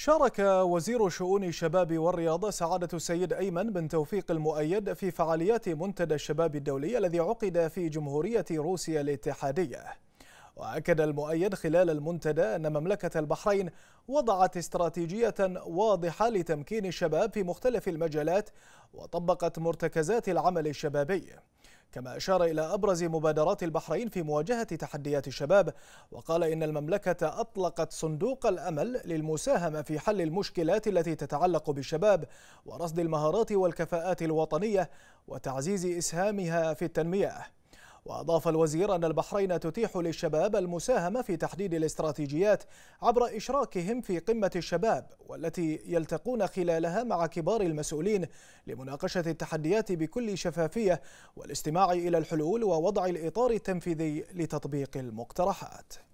شارك وزير شؤون الشباب والرياضة سعادة السيد أيمن بن توفيق المؤيد في فعاليات منتدى الشباب الدولي الذي عقد في جمهورية روسيا الاتحادية وأكد المؤيد خلال المنتدى أن مملكة البحرين وضعت استراتيجية واضحة لتمكين الشباب في مختلف المجالات وطبقت مرتكزات العمل الشبابي كما أشار إلى أبرز مبادرات البحرين في مواجهة تحديات الشباب وقال إن المملكة أطلقت صندوق الأمل للمساهمة في حل المشكلات التي تتعلق بالشباب ورصد المهارات والكفاءات الوطنية وتعزيز إسهامها في التنمية وأضاف الوزير أن البحرين تتيح للشباب المساهمة في تحديد الاستراتيجيات عبر إشراكهم في قمة الشباب والتي يلتقون خلالها مع كبار المسؤولين لمناقشة التحديات بكل شفافية والاستماع إلى الحلول ووضع الإطار التنفيذي لتطبيق المقترحات